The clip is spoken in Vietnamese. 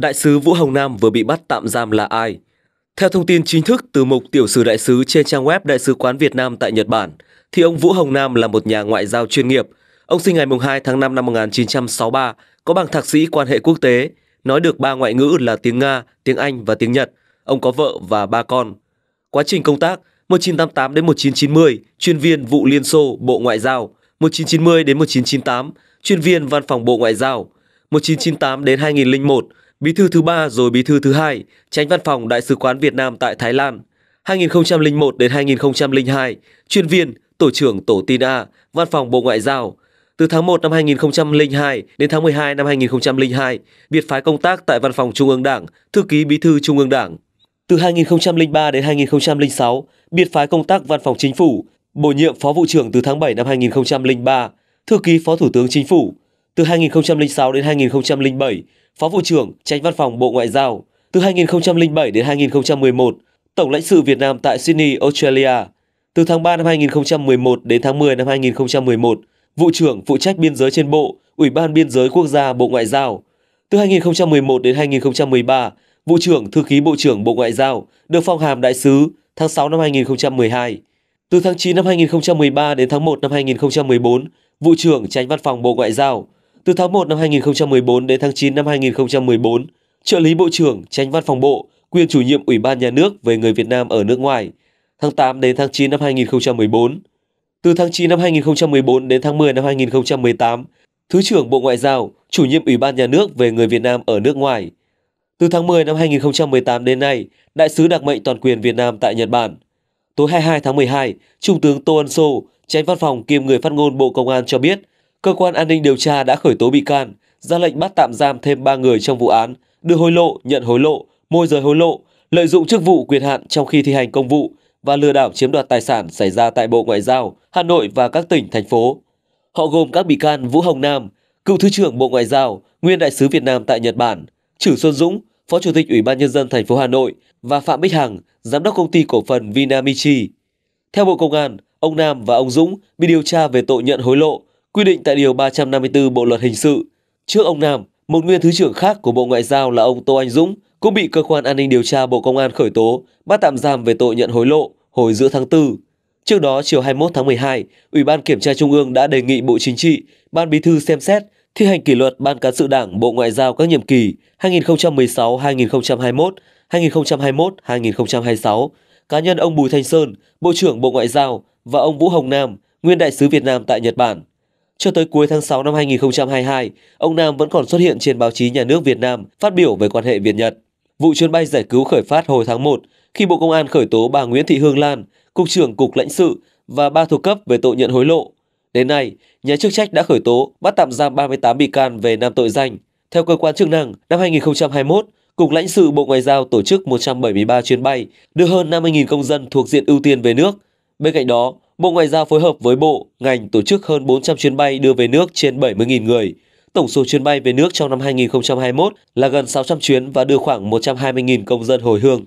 Đại sứ Vũ Hồng Nam vừa bị bắt tạm giam là ai? Theo thông tin chính thức từ mục tiểu sử đại sứ trên trang web Đại sứ quán Việt Nam tại Nhật Bản, thì ông Vũ Hồng Nam là một nhà ngoại giao chuyên nghiệp. Ông sinh ngày 2 tháng 5 năm 1963, có bằng thạc sĩ quan hệ quốc tế, nói được ba ngoại ngữ là tiếng Nga, tiếng Anh và tiếng Nhật. Ông có vợ và ba con. Quá trình công tác 1988 đến 1990, chuyên viên vụ Liên Xô, Bộ Ngoại giao. 1990 đến 1998, chuyên viên văn phòng Bộ Ngoại giao. 1998 đến 2001, bí thư thứ ba rồi bí thư thứ hai, tránh văn phòng Đại sứ quán Việt Nam tại Thái Lan. 2001 đến 2002, chuyên viên, tổ trưởng tổ tin A, văn phòng Bộ Ngoại giao. Từ tháng 1 năm 2002 đến tháng 12 năm 2002, biệt phái công tác tại Văn phòng Trung ương Đảng, thư ký Bí thư Trung ương Đảng. Từ 2003 đến 2006, Biệt phái công tác Văn phòng Chính phủ, bổ nhiệm Phó Vụ trưởng từ tháng 7 năm 2003, thư ký Phó Thủ tướng Chính phủ, từ 2006 đến 2007, Phó vụ trưởng Tránh Văn phòng Bộ Ngoại giao. Từ 2007 đến 2011, Tổng lãnh sự Việt Nam tại Sydney, Australia. Từ tháng 3 năm 2011 đến tháng 10 năm 2011, vụ trưởng phụ trách biên giới trên bộ, Ủy ban biên giới quốc gia Bộ Ngoại giao. Từ 2011 đến 2013, vụ trưởng thư ký Bộ trưởng Bộ Ngoại giao được phong hàm đại sứ tháng 6 năm 2012. Từ tháng 9 năm 2013 đến tháng 1 năm 2014, vụ trưởng Tránh Văn phòng Bộ Ngoại giao, từ tháng 1 năm 2014 đến tháng 9 năm 2014, trợ lý Bộ trưởng, tránh văn phòng Bộ, quyền chủ nhiệm Ủy ban Nhà nước về người Việt Nam ở nước ngoài, tháng 8 đến tháng 9 năm 2014. Từ tháng 9 năm 2014 đến tháng 10 năm 2018, Thứ trưởng Bộ Ngoại giao, chủ nhiệm Ủy ban Nhà nước về người Việt Nam ở nước ngoài. Từ tháng 10 năm 2018 đến nay, Đại sứ đặc mệnh toàn quyền Việt Nam tại Nhật Bản. Tối 22 tháng 12, Trung tướng Tô Ân Sô, tránh văn phòng kiêm người phát ngôn Bộ Công an cho biết – cơ quan an ninh điều tra đã khởi tố bị can, ra lệnh bắt tạm giam thêm 3 người trong vụ án đưa hối lộ, nhận hối lộ, môi giới hối lộ, lợi dụng chức vụ quyền hạn trong khi thi hành công vụ và lừa đảo chiếm đoạt tài sản xảy ra tại Bộ Ngoại giao, Hà Nội và các tỉnh thành phố. Họ gồm các bị can Vũ Hồng Nam, cựu thứ trưởng Bộ Ngoại giao, nguyên đại sứ Việt Nam tại Nhật Bản, Trử Xuân Dũng, Phó Chủ tịch Ủy ban nhân dân thành phố Hà Nội và Phạm Bích Hằng, giám đốc công ty cổ phần Vinamichi. Theo Bộ Công an, ông Nam và ông Dũng bị điều tra về tội nhận hối lộ, quy định tại Điều 354 Bộ Luật Hình sự. Trước ông Nam, một nguyên thứ trưởng khác của Bộ Ngoại giao là ông Tô Anh Dũng cũng bị cơ quan an ninh điều tra Bộ Công an khởi tố, bắt tạm giam về tội nhận hối lộ hồi giữa tháng 4. Trước đó, chiều 21 tháng 12, Ủy ban Kiểm tra Trung ương đã đề nghị Bộ Chính trị, Ban Bí thư xem xét thi hành kỷ luật Ban cán sự Đảng Bộ Ngoại giao các nhiệm kỳ 2016-2021, 2021-2026, cá nhân ông Bùi Thanh Sơn, Bộ trưởng Bộ Ngoại giao và ông Vũ Hồng Nam, nguyên đại sứ Việt Nam tại Nhật Bản. Cho tới cuối tháng 6 năm 2022, ông Nam vẫn còn xuất hiện trên báo chí nhà nước Việt Nam phát biểu về quan hệ Việt-Nhật. Vụ chuyến bay giải cứu khởi phát hồi tháng 1 khi Bộ Công an khởi tố bà Nguyễn Thị Hương Lan, Cục trưởng Cục lãnh sự và ba thuộc cấp về tội nhận hối lộ. Đến nay, nhà chức trách đã khởi tố bắt tạm giam 38 bị can về năm tội danh. Theo cơ quan chức năng, năm 2021, Cục lãnh sự Bộ Ngoại giao tổ chức 173 chuyến bay, đưa hơn 50.000 công dân thuộc diện ưu tiên về nước. Bên cạnh đó, Bộ Ngoại giao phối hợp với bộ, ngành tổ chức hơn 400 chuyến bay đưa về nước trên 70.000 người. Tổng số chuyến bay về nước trong năm 2021 là gần 600 chuyến và đưa khoảng 120.000 công dân hồi hương.